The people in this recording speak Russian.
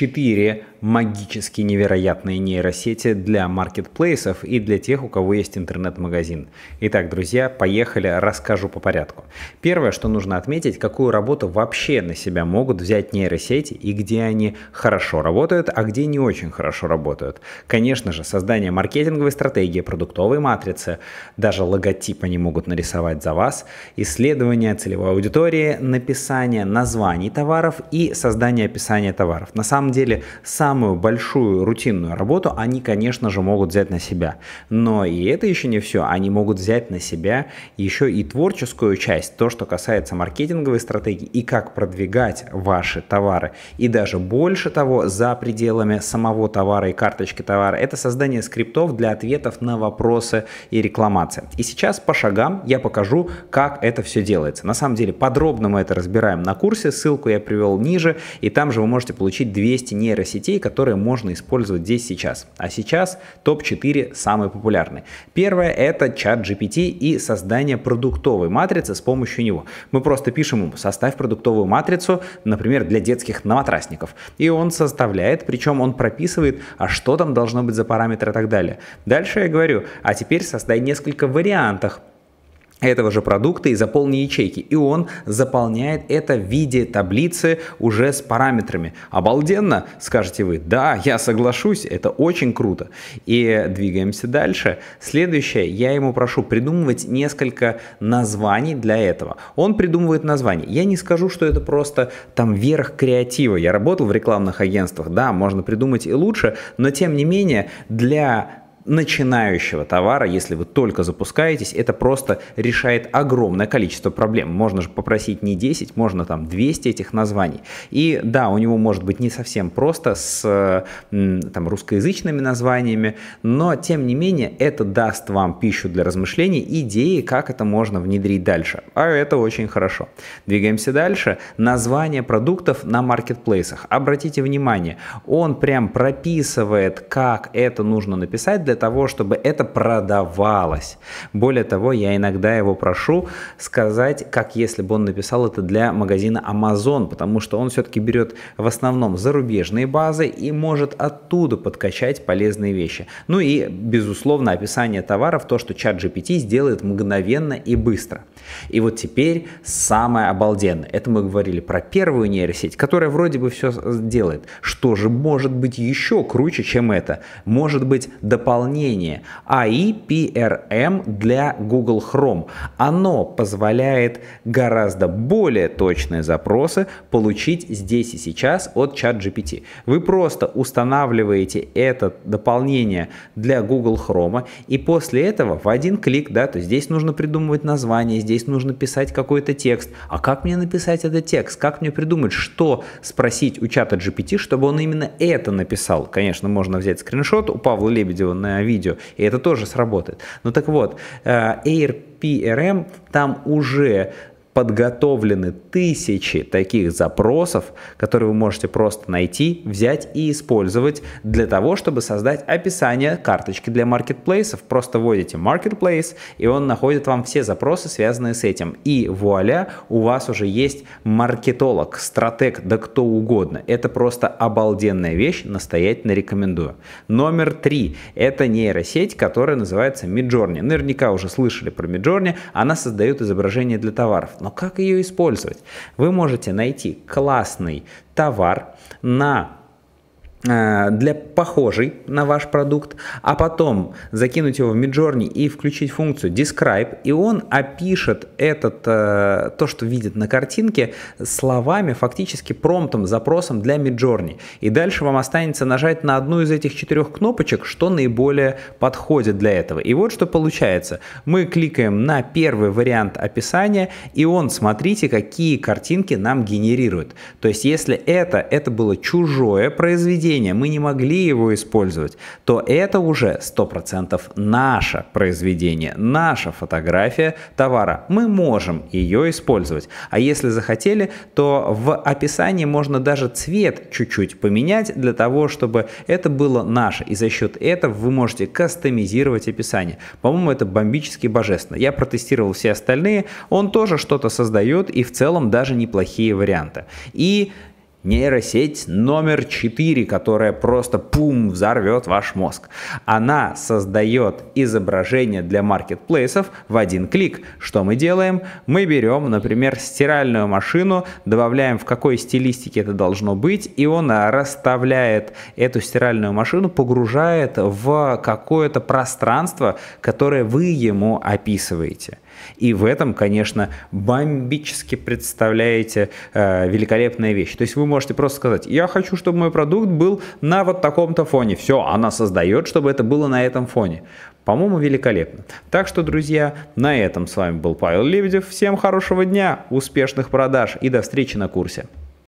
4 магически невероятные нейросети для маркетплейсов и для тех, у кого есть интернет-магазин. Итак, друзья, поехали, расскажу по порядку. Первое, что нужно отметить, какую работу вообще на себя могут взять нейросети и где они хорошо работают, а где не очень хорошо работают. Конечно же, создание маркетинговой стратегии, продуктовой матрицы, даже логотип они могут нарисовать за вас, исследование целевой аудитории, написание названий товаров и создание описания товаров. На самом деле, сам самую большую рутинную работу они, конечно же, могут взять на себя. Но и это еще не все. Они могут взять на себя еще и творческую часть, то, что касается маркетинговой стратегии и как продвигать ваши товары. И даже больше того, за пределами самого товара и карточки товара, это создание скриптов для ответов на вопросы и рекламации. И сейчас по шагам я покажу, как это все делается. На самом деле подробно мы это разбираем на курсе, ссылку я привел ниже, и там же вы можете получить 200 нейросетей, которые можно использовать здесь сейчас. А сейчас топ-4 самые популярные. Первое это чат GPT и создание продуктовой матрицы с помощью него. Мы просто пишем ему «составь продуктовую матрицу», например, для детских новотрасников. И он составляет, причем он прописывает, а что там должно быть за параметры и так далее. Дальше я говорю, а теперь создай несколько вариантов этого же продукта и заполни ячейки. И он заполняет это в виде таблицы уже с параметрами. Обалденно, скажете вы. Да, я соглашусь, это очень круто. И двигаемся дальше. Следующее, я ему прошу придумывать несколько названий для этого. Он придумывает название. Я не скажу, что это просто там верх креатива. Я работал в рекламных агентствах, да, можно придумать и лучше, но тем не менее для начинающего товара, если вы только запускаетесь, это просто решает огромное количество проблем. Можно же попросить не 10, можно там 200 этих названий. И да, у него может быть не совсем просто с там, русскоязычными названиями, но тем не менее это даст вам пищу для размышлений, идеи, как это можно внедрить дальше. А это очень хорошо. Двигаемся дальше. Название продуктов на маркетплейсах. Обратите внимание, он прям прописывает, как это нужно написать для для того, чтобы это продавалось. Более того, я иногда его прошу сказать, как если бы он написал это для магазина Amazon, потому что он все-таки берет в основном зарубежные базы и может оттуда подкачать полезные вещи. Ну и, безусловно, описание товаров, то, что чат GPT сделает мгновенно и быстро. И вот теперь самое обалденное. Это мы говорили про первую нейросеть, которая вроде бы все делает. Что же может быть еще круче, чем это? Может быть дополнительно дополнение AIPRM для Google Chrome. Оно позволяет гораздо более точные запросы получить здесь и сейчас от ChatGPT. Вы просто устанавливаете это дополнение для Google Chrome и после этого в один клик, да, то здесь нужно придумывать название, здесь нужно писать какой-то текст. А как мне написать этот текст? Как мне придумать, что спросить у чата GPT, чтобы он именно это написал? Конечно, можно взять скриншот у Павла Лебедева на видео, и это тоже сработает. Ну так вот, э, AirPRM там уже подготовлены тысячи таких запросов, которые вы можете просто найти, взять и использовать для того, чтобы создать описание карточки для маркетплейсов. Просто вводите marketplace, и он находит вам все запросы, связанные с этим. И вуаля, у вас уже есть маркетолог, стратег, да кто угодно. Это просто обалденная вещь, настоятельно рекомендую. Номер три – это нейросеть, которая называется Midjourney. Наверняка уже слышали про Midjourney. Она создает изображение для товаров но как ее использовать? Вы можете найти классный товар на Э, для похожий на ваш продукт, а потом закинуть его в Midjourney и включить функцию Describe, и он опишет этот, э, то, что видит на картинке, словами, фактически промптом, запросом для Midjourney. И дальше вам останется нажать на одну из этих четырех кнопочек, что наиболее подходит для этого. И вот что получается. Мы кликаем на первый вариант описания, и он, смотрите, какие картинки нам генерирует. То есть если это, это было чужое произведение, произведение, мы не могли его использовать, то это уже 100% наше произведение, наша фотография товара. Мы можем ее использовать. А если захотели, то в описании можно даже цвет чуть-чуть поменять для того, чтобы это было наше. И за счет этого вы можете кастомизировать описание. По-моему, это бомбически божественно. Я протестировал все остальные, он тоже что-то создает и в целом даже неплохие варианты. И нейросеть номер 4, которая просто пум взорвет ваш мозг. Она создает изображение для маркетплейсов в один клик. Что мы делаем? Мы берем, например, стиральную машину, добавляем в какой стилистике это должно быть, и он расставляет эту стиральную машину, погружает в какое-то пространство, которое вы ему описываете. И в этом, конечно, бомбически представляете э, великолепная вещь. То есть вы можете просто сказать, я хочу, чтобы мой продукт был на вот таком-то фоне. Все, она создает, чтобы это было на этом фоне. По-моему, великолепно. Так что, друзья, на этом с вами был Павел Лебедев. Всем хорошего дня, успешных продаж и до встречи на курсе.